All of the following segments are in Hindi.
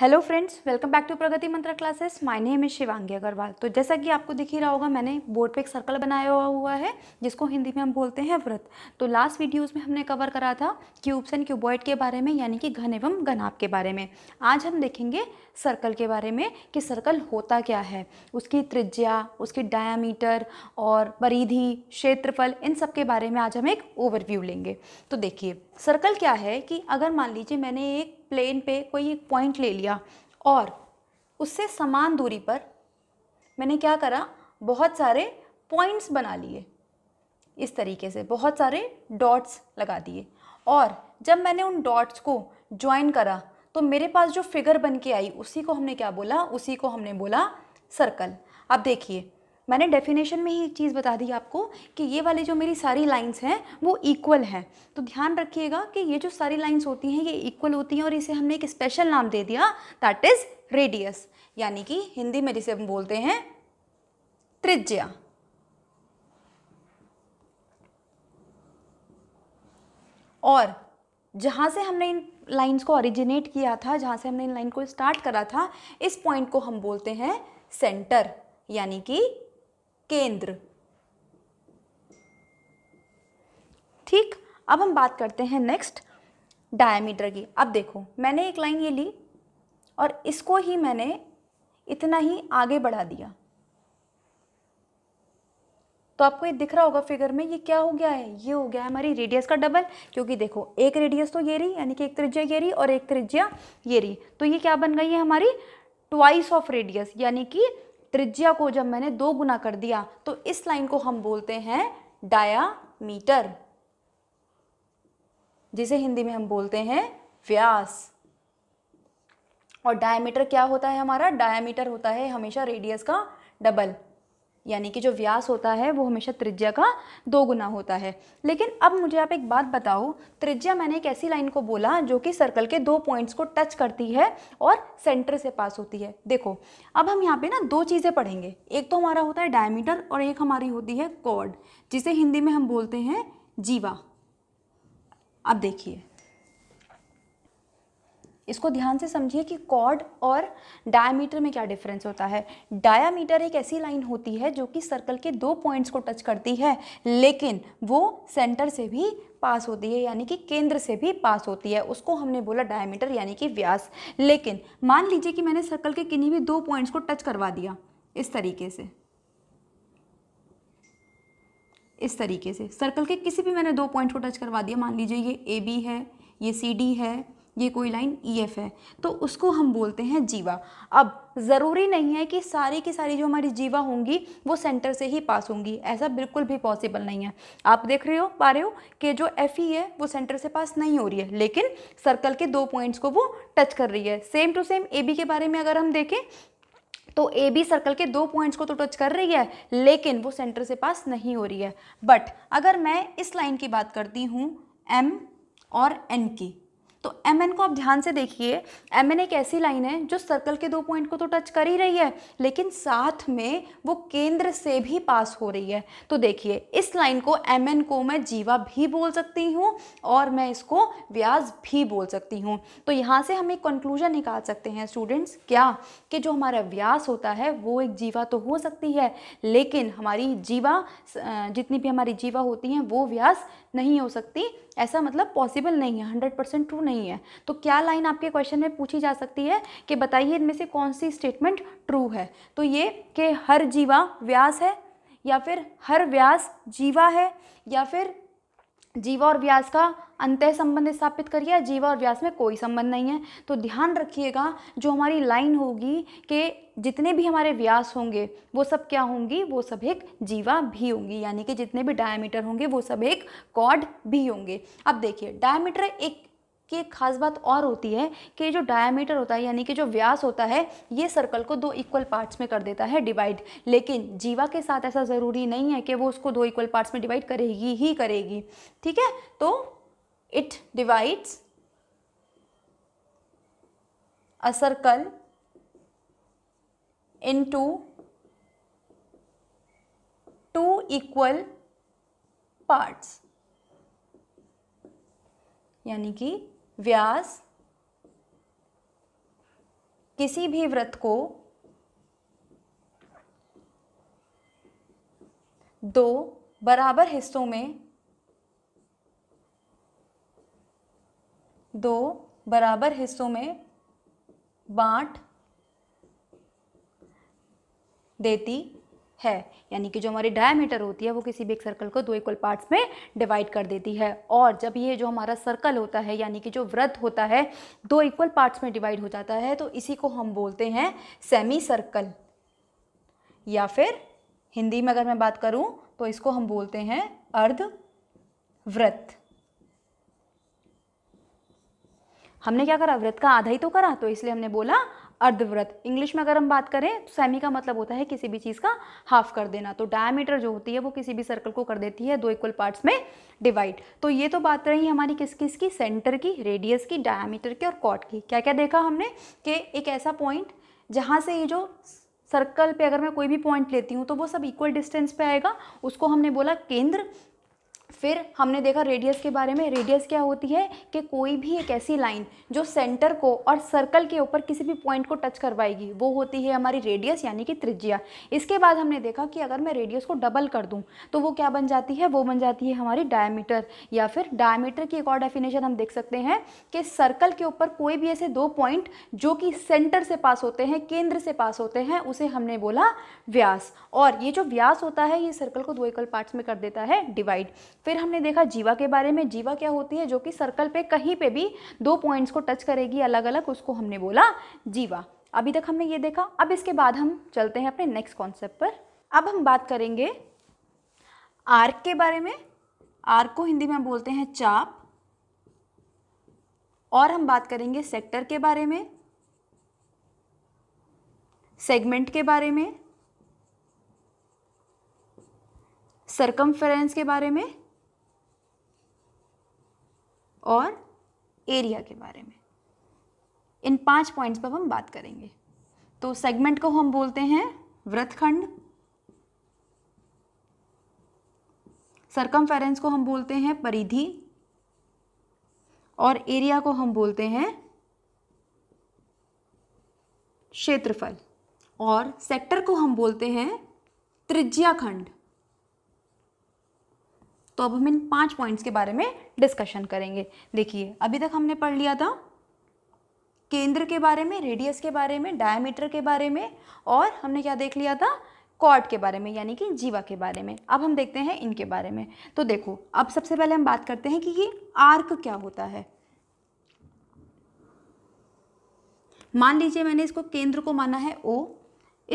hello friends welcome back to Pragati Mantra classes my name में शिवांगी अग्रवाल तो जैसा कि आपको दिख ही रहा होगा मैंने बोर्ड पे एक सर्कल बनाया हुआ है जिसको हिंदी में हम बोलते हैं व्रत तो लास्ट वीडियोस में हमने कवर करा था क्यूब्स एंड क्यूबॉइड के बारे में यानी कि घन एवं घनाप के बारे में आज हम देखेंगे सर्कल के बारे में कि सर्कल होता क्या है उसकी त्रिज्या उसकी डायामीटर और परिधि क्षेत्रफल इन सब के बारे में आज हम एक ओवरव्यू लेंगे तो देखिए सर्कल क्या है कि अगर मान लीजिए मैंने एक प्लेन पे कोई एक पॉइंट ले लिया और उससे समान दूरी पर मैंने क्या करा बहुत सारे पॉइंट्स बना लिए इस तरीके से बहुत सारे डॉट्स लगा दिए और जब मैंने उन डॉट्स को ज्वाइन करा तो मेरे पास जो फिगर बन के आई उसी को हमने क्या बोला उसी को हमने बोला सर्कल अब देखिए मैंने डेफिनेशन में ही एक चीज़ बता दी आपको कि ये वाली जो मेरी सारी लाइंस हैं वो इक्वल हैं तो ध्यान रखिएगा कि ये जो सारी लाइंस होती हैं ये इक्वल होती हैं और इसे हमने एक स्पेशल नाम दे दिया दैट इज़ रेडियस यानी कि हिंदी में जिसे हम बोलते हैं त्रिज्या और जहाँ से हमने इन लाइंस को ऑरिजिनेट किया था जहाँ से हमने इन लाइन को स्टार्ट करा था इस पॉइंट को हम बोलते हैं सेंटर यानी कि केंद्र ठीक अब हम बात करते हैं नेक्स्ट डायमीटर की अब देखो मैंने एक लाइन ये ली और इसको ही मैंने इतना ही आगे बढ़ा दिया तो आपको ये दिख रहा होगा फिगर में ये क्या हो गया है ये हो गया है हमारी रेडियस का डबल क्योंकि देखो एक रेडियस तो ये रही यानी कि एक त्रिज्या ये रही और एक त्रिज्या ये रही तो ये क्या बन गई है हमारी ट्वाइस ऑफ रेडियस यानी कि त्रिज्या को जब मैंने दो गुना कर दिया तो इस लाइन को हम बोलते हैं डायामीटर जिसे हिंदी में हम बोलते हैं व्यास और डायमीटर क्या होता है हमारा डायमीटर होता है हमेशा रेडियस का डबल यानी कि जो व्यास होता है वो हमेशा त्रिज्या का दो गुना होता है लेकिन अब मुझे आप एक बात बताओ त्रिज्या मैंने एक ऐसी लाइन को बोला जो कि सर्कल के दो पॉइंट्स को टच करती है और सेंटर से पास होती है देखो अब हम यहाँ पे ना दो चीज़ें पढ़ेंगे एक तो हमारा होता है डायमीटर और एक हमारी होती है कॉर्ड जिसे हिंदी में हम बोलते हैं जीवा अब देखिए इसको ध्यान से समझिए कि कॉर्ड और डायमीटर में क्या डिफरेंस होता है डायमीटर एक ऐसी लाइन होती है जो कि सर्कल के दो पॉइंट्स को टच करती है लेकिन वो सेंटर से भी पास होती है यानी कि केंद्र से भी पास होती है उसको हमने बोला डायमीटर यानी कि व्यास लेकिन मान लीजिए कि मैंने सर्कल के किन्हीं भी दो पॉइंट्स को टच करवा दिया इस तरीके से इस तरीके से सर्कल के किसी भी मैंने दो पॉइंट को टच करवा दिया मान लीजिए ये ए बी है ये सी डी है ये कोई लाइन ई e एफ है तो उसको हम बोलते हैं जीवा अब ज़रूरी नहीं है कि सारी की सारी जो हमारी जीवा होंगी वो सेंटर से ही पास होंगी ऐसा बिल्कुल भी पॉसिबल नहीं है आप देख रहे हो पा रहे हो कि जो एफ ई e है वो सेंटर से पास नहीं हो रही है लेकिन सर्कल के दो पॉइंट्स को वो टच कर रही है same to same A B के बारे में अगर हम देखें तो ए बी सर्कल के दो पॉइंट्स को तो टच कर रही है लेकिन वो सेंटर से पास नहीं हो रही है बट अगर मैं इस लाइन की बात करती हूँ एम और एन की तो एम को आप ध्यान से देखिए एम एक ऐसी लाइन है जो सर्कल के दो पॉइंट को तो टच कर ही रही है लेकिन साथ में वो केंद्र से भी पास हो रही है तो देखिए इस लाइन को एम को मैं जीवा भी बोल सकती हूँ और मैं इसको व्यास भी बोल सकती हूँ तो यहाँ से हम एक कंक्लूजन निकाल सकते हैं स्टूडेंट्स क्या कि जो हमारा व्यास होता है वो एक जीवा तो हो सकती है लेकिन हमारी जीवा जितनी भी हमारी जीवा होती हैं वो व्यास नहीं हो सकती ऐसा मतलब पॉसिबल नहीं है हंड्रेड परसेंट ट्रू नहीं नहीं है तो क्या लाइन आपके क्वेश्चन में पूछी जा सकती है कि बताइए इनमें से कौन सी स्टेटमेंट ट्रू है तो ये कि हर जीवा व्यास है या फिर हर व्यास जीवा है या फिर जीवा और व्यास का अंत संबंध स्थापित करिए जीवा और व्यास में कोई संबंध नहीं है तो ध्यान रखिएगा जो हमारी लाइन होगी कि जितने भी हमारे व्यास होंगे वो सब क्या होंगी वो सब एक जीवा भी होंगी यानी कि जितने भी डायमीटर होंगे वो सब एक कॉड भी होंगे अब देखिए डायमीटर एक की एक खास बात और होती है कि जो डायामीटर होता है यानी कि जो व्यास होता है ये सर्कल को दो इक्वल पार्ट्स में कर देता है डिवाइड लेकिन जीवा के साथ ऐसा ज़रूरी नहीं है कि वो उसको दो इक्वल पार्ट्स में डिवाइड करेगी ही करेगी ठीक है तो it divides a circle into two equal parts यानी कि व्यास किसी भी व्रत को दो बराबर हिस्सों में दो बराबर हिस्सों में बांट देती है यानी कि जो हमारी डायमीटर होती है वो किसी भी एक सर्कल को दो इक्वल पार्ट्स में डिवाइड कर देती है और जब ये जो हमारा सर्कल होता है यानी कि जो व्रत होता है दो इक्वल पार्ट्स में डिवाइड हो जाता है तो इसी को हम बोलते हैं सेमी सर्कल या फिर हिंदी में अगर मैं बात करूँ तो इसको हम बोलते हैं अर्ध व्रत हमने क्या करा व्रत का आधा ही तो करा तो इसलिए हमने बोला अर्धव्रत इंग्लिश में अगर हम बात करें तो सेमी का मतलब होता है किसी भी चीज़ का हाफ कर देना तो डायमीटर जो होती है वो किसी भी सर्कल को कर देती है दो इक्वल पार्ट्स में डिवाइड तो ये तो बात रही हमारी किस किस की सेंटर की रेडियस की डायमीटर की और कॉट की क्या क्या देखा हमने कि एक ऐसा पॉइंट जहाँ से ये जो सर्कल पे अगर मैं कोई भी पॉइंट लेती हूँ तो वो सब इक्वल डिस्टेंस पे आएगा उसको हमने बोला केंद्र फिर हमने देखा रेडियस के बारे में रेडियस क्या होती है कि कोई भी एक ऐसी लाइन जो सेंटर को और सर्कल के ऊपर किसी भी पॉइंट को टच करवाएगी वो होती है हमारी रेडियस यानी कि त्रिज्या इसके बाद हमने देखा कि अगर मैं रेडियस को डबल कर दूँ तो वो क्या बन जाती है वो बन जाती है हमारी डायमीटर या फिर डायमीटर की एक और डेफिनेशन हम देख सकते हैं कि सर्कल के ऊपर कोई भी ऐसे दो पॉइंट जो कि सेंटर से पास होते हैं केंद्र से पास होते हैं उसे हमने बोला व्यास और ये जो व्यास होता है ये सर्कल को दो एकल पार्ट्स में कर देता है डिवाइड फिर हमने देखा जीवा के बारे में जीवा क्या होती है जो कि सर्कल पे कहीं पे भी दो पॉइंट्स को टच करेगी अलग अलग उसको हमने बोला जीवा अभी तक हमने ये देखा अब इसके बाद हम चलते हैं अपने नेक्स्ट कॉन्सेप्ट पर अब हम बात करेंगे आर्क के बारे में आर्क को हिंदी में बोलते हैं चाप और हम बात करेंगे सेक्टर के बारे में सेगमेंट के बारे में सरकमफेरेंस के बारे में और एरिया के बारे में इन पांच पॉइंट्स पर हम बात करेंगे तो सेगमेंट को हम बोलते हैं व्रतखंड सरकमफेरेंस को हम बोलते हैं परिधि और एरिया को हम बोलते हैं क्षेत्रफल और सेक्टर को हम बोलते हैं त्रिज्याखंड तो अब हम इन पांच पॉइंट्स के बारे में डिस्कशन करेंगे देखिए अभी तक हमने पढ़ लिया था केंद्र के बारे में रेडियस के बारे में डायमीटर के बारे में और हमने क्या देख लिया था कॉर्ड के बारे में यानी कि जीवा के बारे में अब हम देखते हैं इनके बारे में तो देखो अब सबसे पहले हम बात करते हैं कि ये आर्क क्या होता है मान लीजिए मैंने इसको केंद्र को माना है ओ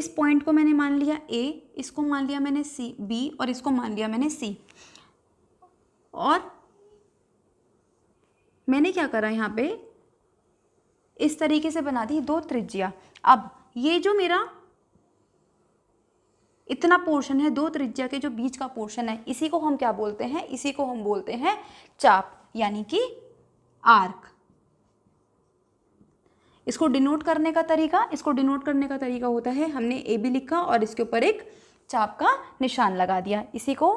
इस पॉइंट को मैंने मान लिया ए इसको मान लिया मैंने सी बी और इसको मान लिया मैंने सी और मैंने क्या करा यहाँ पे इस तरीके से बना दी दो त्रिज्या अब ये जो मेरा इतना पोर्शन है दो त्रिज्या के जो बीच का पोर्शन है इसी को हम क्या बोलते हैं इसी को हम बोलते हैं चाप यानी कि आर्क इसको डिनोट करने का तरीका इसको डिनोट करने का तरीका होता है हमने ए बी लिखा और इसके ऊपर एक चाप का निशान लगा दिया इसी को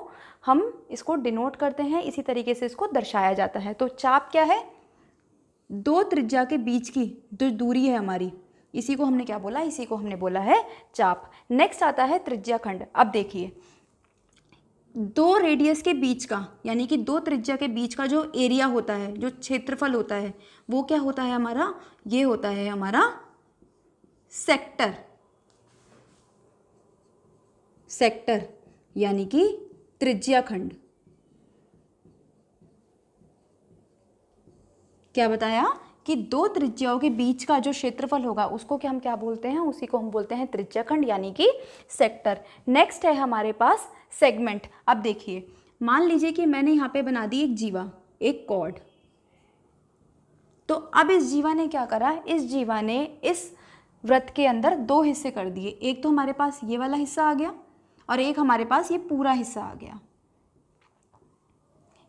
हम इसको डिनोट करते हैं इसी तरीके से इसको दर्शाया जाता है तो चाप क्या है दो त्रिज्या के बीच की जो दूरी है हमारी इसी को हमने क्या बोला इसी को हमने बोला है चाप नेक्स्ट आता है त्रिज्याखंड अब देखिए दो रेडियस के बीच का यानी कि दो त्रिज्या के बीच का जो एरिया होता है जो क्षेत्रफल होता है वो क्या होता है हमारा ये होता है हमारा सेक्टर सेक्टर यानी कि त्रिज्या खंड क्या बताया कि दो त्रिज्याओं के बीच का जो क्षेत्रफल होगा उसको क्या हम क्या बोलते हैं उसी को हम बोलते हैं त्रिज्याखंड यानी कि सेक्टर नेक्स्ट है हमारे पास सेगमेंट अब देखिए मान लीजिए कि मैंने यहाँ पे बना दी एक जीवा एक कॉर्ड तो अब इस जीवा ने क्या करा इस जीवा ने इस व्रत के अंदर दो हिस्से कर दिए एक तो हमारे पास ये वाला हिस्सा आ गया और एक हमारे पास ये पूरा हिस्सा आ गया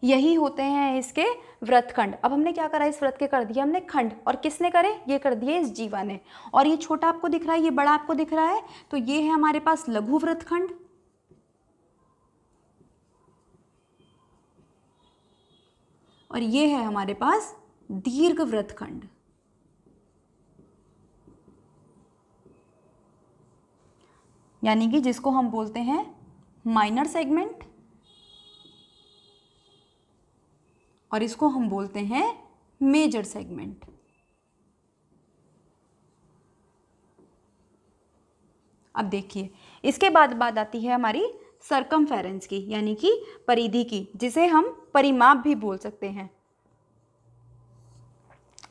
यही होते हैं इसके व्रत खंड अब हमने क्या करा इस व्रत के कर दिया हमने खंड और किसने करे ये कर दिए इस जीवा ने और ये छोटा आपको दिख रहा है ये बड़ा आपको दिख रहा है तो ये है हमारे पास लघु व्रत खंड और ये है हमारे पास दीर्घ व्रत खंड यानी कि जिसको हम बोलते हैं माइनर सेगमेंट और इसको हम बोलते हैं मेजर सेगमेंट अब देखिए इसके बाद बात आती है हमारी सरकम की यानी कि परिधि की जिसे हम परिमाप भी बोल सकते हैं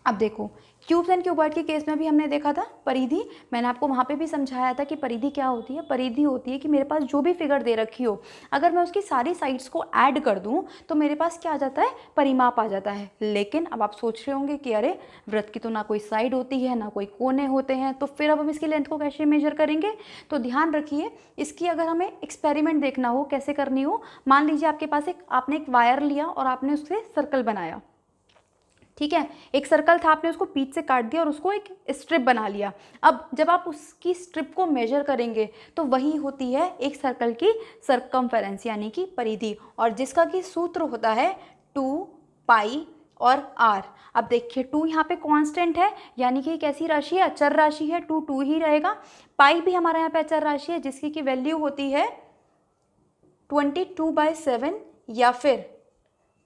अब देखो क्यूब्स एंड क्यूबॉइड के केस में भी हमने देखा था परिधि मैंने आपको वहाँ पे भी समझाया था कि परिधि क्या होती है परिधि होती है कि मेरे पास जो भी फिगर दे रखी हो अगर मैं उसकी सारी साइड्स को ऐड कर दूँ तो मेरे पास क्या आ जाता है परिमाप आ जाता है लेकिन अब आप सोच रहे होंगे कि अरे व्रत की तो ना कोई साइड होती है ना कोई कोने होते हैं तो फिर अब हम इसकी लेंथ को कैसे मेजर करेंगे तो ध्यान रखिए इसकी अगर हमें एक्सपेरिमेंट देखना हो कैसे करनी हो मान लीजिए आपके पास एक आपने एक वायर लिया और आपने उससे सर्कल बनाया ठीक है एक सर्कल था आपने उसको पीच से काट दिया और उसको एक स्ट्रिप बना लिया अब जब आप उसकी स्ट्रिप को मेजर करेंगे तो वही होती है एक सर्कल की सर्कम यानी कि परिधि और जिसका कि सूत्र होता है टू पाई और आर अब देखिए टू यहाँ पे कांस्टेंट है यानी कि एक ऐसी राशि है अचर राशि है टू टू ही रहेगा पाई भी हमारे यहाँ पे अचर राशि है जिसकी की वैल्यू होती है ट्वेंटी टू बाई सेवन या फिर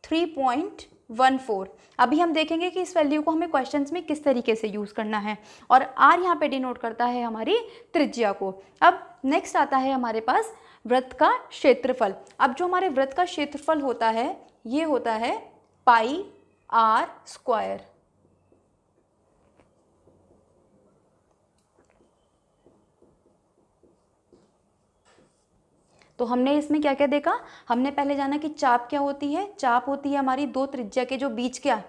थ्री पॉइंट वन फोर अभी हम देखेंगे कि इस वैल्यू को हमें क्वेश्चंस में किस तरीके से यूज़ करना है और आर यहाँ पे डिनोट करता है हमारी त्रिज्या को अब नेक्स्ट आता है हमारे पास व्रत का क्षेत्रफल अब जो हमारे व्रत का क्षेत्रफल होता है ये होता है पाई आर स्क्वायर तो हमने इसमें क्या क्या देखा हमने पहले जाना कि चाप क्या होती है चाप होती है हमारी दो त्रिज्या के जो बीच क्या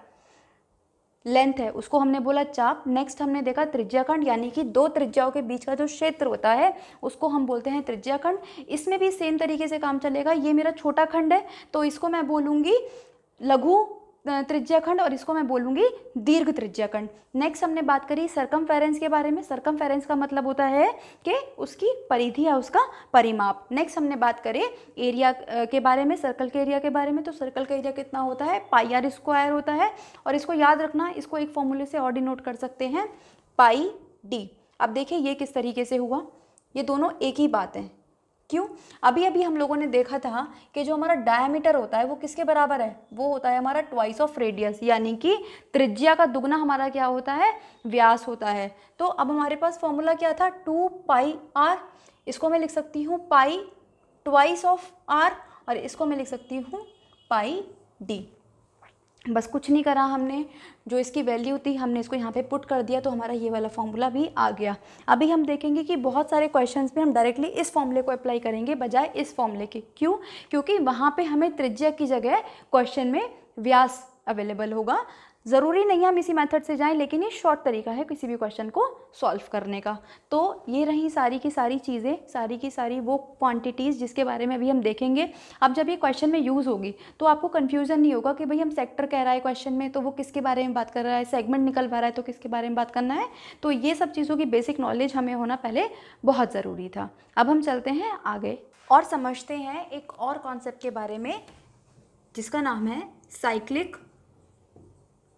लेंथ है उसको हमने बोला चाप नेक्स्ट हमने देखा त्रिज्याखंड यानी कि दो त्रिज्याओं के बीच का जो क्षेत्र होता है उसको हम बोलते हैं त्रिज्याखंड इसमें भी सेम तरीके से काम चलेगा ये मेरा छोटा खंड है तो इसको मैं बोलूँगी लघु त्रिज्याखंड और इसको मैं बोलूँगी दीर्घ त्रिज्याखंड नेक्स्ट हमने बात करी सरकम के बारे में सरकम का मतलब होता है कि उसकी परिधि या उसका परिमाप नेक्स्ट हमने बात करें एरिया के बारे में सर्कल के एरिया के बारे में तो सर्कल का एरिया कितना होता है पाई आर स्क्वायर होता है और इसको याद रखना इसको एक फॉर्मूले से और डिनोट कर सकते हैं पाई डी अब देखिए ये किस तरीके से हुआ ये दोनों एक ही बात है क्यों अभी अभी हम लोगों ने देखा था कि जो हमारा डायमीटर होता है वो किसके बराबर है वो होता है हमारा ट्वाइस ऑफ रेडियस यानी कि त्रिज्या का दुगना हमारा क्या होता है व्यास होता है तो अब हमारे पास फॉर्मूला क्या था टू पाई आर इसको मैं लिख सकती हूँ पाई ट्वाइस ऑफ आर और इसको मैं लिख सकती हूँ पाई डी बस कुछ नहीं करा हमने जो इसकी वैल्यू थी हमने इसको यहाँ पे पुट कर दिया तो हमारा ये वाला फॉर्मूला भी आ गया अभी हम देखेंगे कि बहुत सारे क्वेश्चंस में हम डायरेक्टली इस फॉर्मूले को अप्लाई करेंगे बजाय इस फॉर्मूले के क्यों क्योंकि वहाँ पे हमें त्रिज्या की जगह क्वेश्चन में व्यास अवेलेबल होगा ज़रूरी नहीं है हम इसी मेथड से जाएं लेकिन ये शॉर्ट तरीका है किसी भी क्वेश्चन को सॉल्व करने का तो ये रही सारी की सारी चीज़ें सारी की सारी वो क्वांटिटीज़ जिसके बारे में अभी हम देखेंगे अब जब ये क्वेश्चन में यूज़ होगी तो आपको कन्फ्यूज़न नहीं होगा कि भाई हम सेक्टर कह रहा है क्वेश्चन में तो वो किसके बारे में बात कर रहा है सेगमेंट निकल पा रहा है तो किसके बारे में बात करना है तो ये सब चीज़ों की बेसिक नॉलेज हमें होना पहले बहुत ज़रूरी था अब हम चलते हैं आगे और समझते हैं एक और कॉन्सेप्ट के बारे में जिसका नाम है साइक्लिक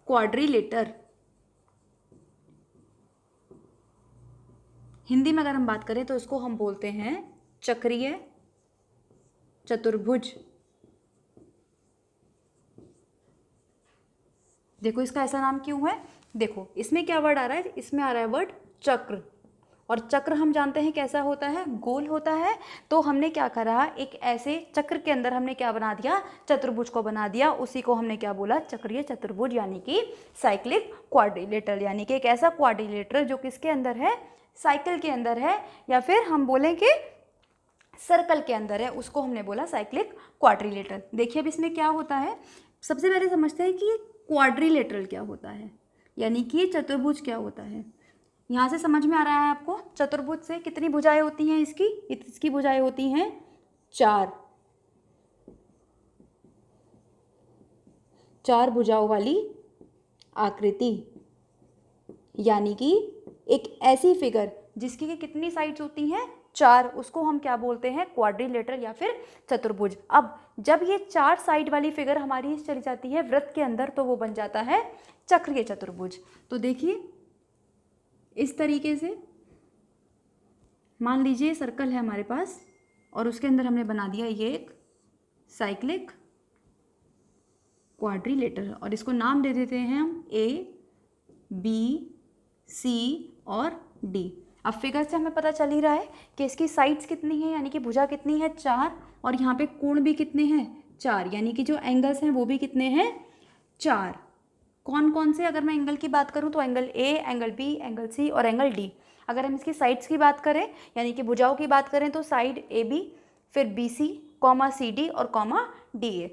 क्वाड्रिलेटर हिंदी में अगर हम बात करें तो इसको हम बोलते हैं चक्रीय चतुर्भुज देखो इसका ऐसा नाम क्यों है देखो इसमें क्या वर्ड आ रहा है इसमें आ रहा है वर्ड चक्र और चक्र हम जानते हैं कैसा होता है गोल होता है तो हमने क्या करा एक ऐसे चक्र के अंदर हमने क्या बना दिया चतुर्भुज को बना दिया उसी को हमने क्या बोला चक्रीय चतुर्भुज यानी कि साइक्लिक क्वाड्रिलेटर यानी कि एक ऐसा क्वारिलेटर जो किसके अंदर है साइकिल के अंदर है या फिर हम बोलें कि सर्कल के अंदर है उसको हमने बोला साइक्लिक क्वाड्रिलेटरल देखिए अब इसमें क्या होता है सबसे पहले समझते हैं कि क्वाड्रिलेटरल क्या होता है यानी कि चतुर्भुज क्या होता है यहाँ से समझ में आ रहा है आपको चतुर्भुज से कितनी भुजाएं होती हैं इसकी इसकी भुजाएं होती हैं चार चार भुजाओं वाली आकृति यानी कि एक ऐसी फिगर जिसकी कि कितनी साइड्स होती हैं चार उसको हम क्या बोलते हैं क्वाड्रिलेटर या फिर चतुर्भुज अब जब ये चार साइड वाली फिगर हमारी चली जाती है वृत्त के अंदर तो वो बन जाता है चक्रीय चतुर्भुज तो देखिए इस तरीके से मान लीजिए सर्कल है हमारे पास और उसके अंदर हमने बना दिया ये एक साइक्लिक क्वाड्रीलेटर और इसको नाम दे देते हैं हम ए बी सी और डी अब फिगर से हमें पता चल ही रहा है कि इसकी साइड्स कितनी है यानी कि भुजा कितनी है चार और यहाँ पे कोण भी कितने हैं चार यानी कि जो एंगल्स हैं वो भी कितने हैं चार कौन कौन से अगर मैं एंगल की बात करूँ तो angle A angle B angle C और एंगल डी अगर हम इसकी साइड्स की बात करें यानी कि भुजाओं की बात करें तो साइड ए बी फिर B C comma C D और कॉमा डी ए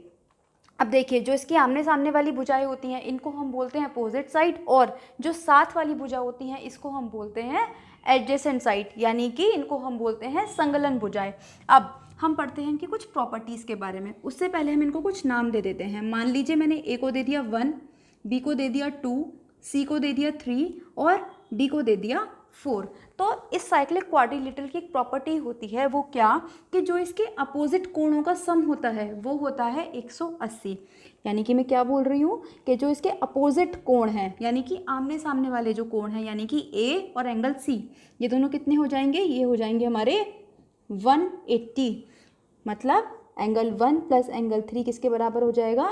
अब देखिए जो इसकी आमने सामने वाली भुजाएं होती हैं इनको हम बोलते हैं अपोजिट साइड और जो साथ वाली भुजा होती हैं इसको हम बोलते हैं एडजेसेंट साइड यानी कि इनको हम बोलते हैं संगलन भुजाएं अब हम पढ़ते हैं इनकी कुछ प्रॉपर्टीज़ के बारे में उससे पहले हम इनको कुछ नाम दे देते हैं मान लीजिए मैंने ए को दे दिया वन बी को दे दिया टू सी को दे दिया थ्री और डी को दे दिया फोर तो इस साइक्लिक क्वाड्रिलेटरल की एक प्रॉपर्टी होती है वो क्या कि जो इसके अपोजिट कोणों का सम होता है वो होता है 180 यानी कि मैं क्या बोल रही हूँ कि जो इसके अपोजिट कोण हैं यानी कि आमने सामने वाले जो कोण हैं यानी कि ए और एंगल सी ये दोनों कितने हो जाएंगे ये हो जाएंगे हमारे 180 मतलब angle one plus angle three किसके बराबर हो जाएगा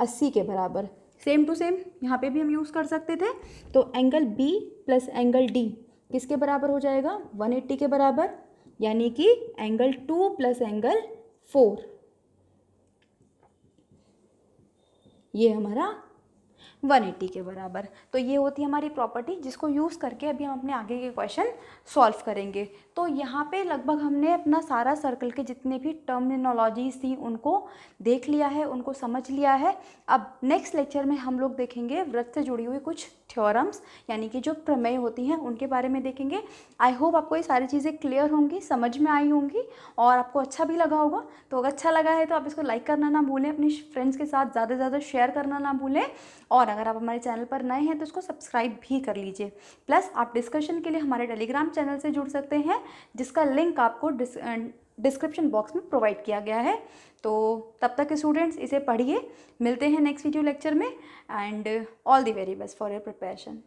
अस्सी के बराबर सेम टू सेम यहाँ पे भी हम यूज़ कर सकते थे तो angle B plus angle D किसके बराबर हो जाएगा 180 के बराबर यानी कि angle two plus angle four ये हमारा 180 के बराबर तो ये होती है हमारी प्रॉपर्टी जिसको यूज़ करके अभी हम अपने आगे के क्वेश्चन सॉल्व करेंगे तो यहाँ पे लगभग हमने अपना सारा सर्कल के जितने भी टर्मिनोलॉजीज थी उनको देख लिया है उनको समझ लिया है अब नेक्स्ट लेक्चर में हम लोग देखेंगे व्रत से जुड़ी हुई कुछ थ्योरम्स यानी कि जो प्रमेय होती हैं उनके बारे में देखेंगे आई होप आपको ये सारी चीज़ें क्लियर होंगी समझ में आई होंगी और आपको अच्छा भी लगा होगा तो अगर अच्छा लगा है तो आप इसको लाइक करना ना भूलें अपने फ्रेंड्स के साथ ज़्यादा से ज़्यादा शेयर करना ना भूलें और अगर आप हमारे चैनल पर नए हैं तो इसको सब्सक्राइब भी कर लीजिए प्लस आप डिस्कशन के लिए हमारे टेलीग्राम चैनल से जुड़ सकते हैं जिसका लिंक आपको डिस्क्रिप्शन बॉक्स अं, में प्रोवाइड किया गया है तो तब तक स्टूडेंट्स इसे पढ़िए मिलते हैं नेक्स्ट वीडियो लेक्चर में and all the very best for your preparation